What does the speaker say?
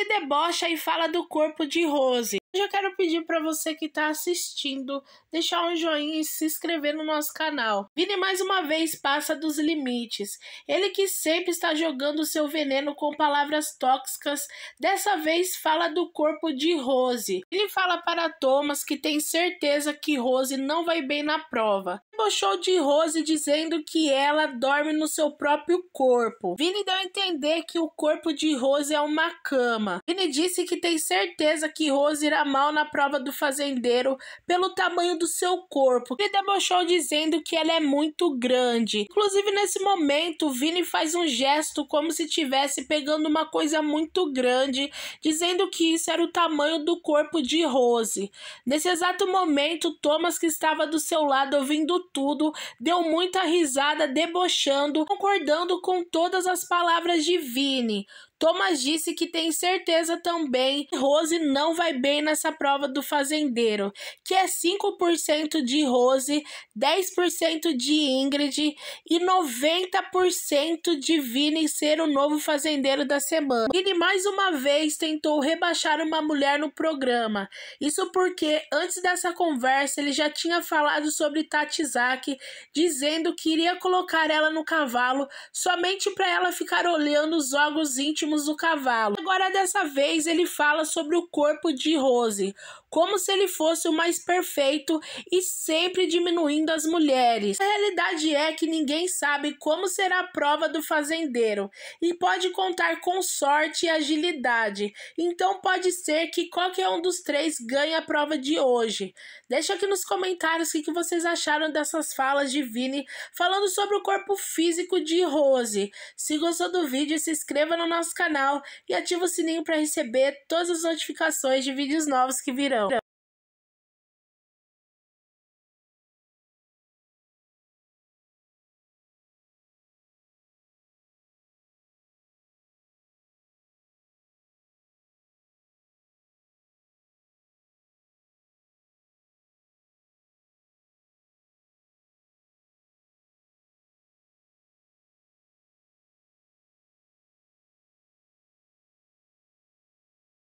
ele debocha e fala do corpo de Rose. Eu já quero pedir para você que está assistindo deixar um joinha e se inscrever no nosso canal. Vini mais uma vez passa dos limites. Ele que sempre está jogando seu veneno com palavras tóxicas, dessa vez fala do corpo de Rose. Ele fala para Thomas que tem certeza que Rose não vai bem na prova debochou de Rose dizendo que ela dorme no seu próprio corpo. Vini deu a entender que o corpo de Rose é uma cama. Vini disse que tem certeza que Rose irá mal na prova do fazendeiro pelo tamanho do seu corpo. Ele debochou dizendo que ela é muito grande. Inclusive, nesse momento, Vini faz um gesto como se estivesse pegando uma coisa muito grande, dizendo que isso era o tamanho do corpo de Rose. Nesse exato momento, Thomas, que estava do seu lado ouvindo tudo, deu muita risada, debochando, concordando com todas as palavras de Vini. Thomas disse que tem certeza também que Rose não vai bem nessa prova do fazendeiro, que é 5% de Rose, 10% de Ingrid e 90% de Vini ser o novo fazendeiro da semana. Vini mais uma vez tentou rebaixar uma mulher no programa. Isso porque antes dessa conversa ele já tinha falado sobre Tatizaki, dizendo que iria colocar ela no cavalo somente para ela ficar olhando os jogos íntimos remos do cavalo. Agora, dessa vez, ele fala sobre o corpo de Rose, como se ele fosse o mais perfeito e sempre diminuindo as mulheres. A realidade é que ninguém sabe como será a prova do fazendeiro e pode contar com sorte e agilidade, então pode ser que qualquer um dos três ganhe a prova de hoje. Deixa aqui nos comentários o que vocês acharam dessas falas de Vini falando sobre o corpo físico de Rose. Se gostou do vídeo, se inscreva no nosso canal canal e ativa o sininho para receber todas as notificações de vídeos novos que virão.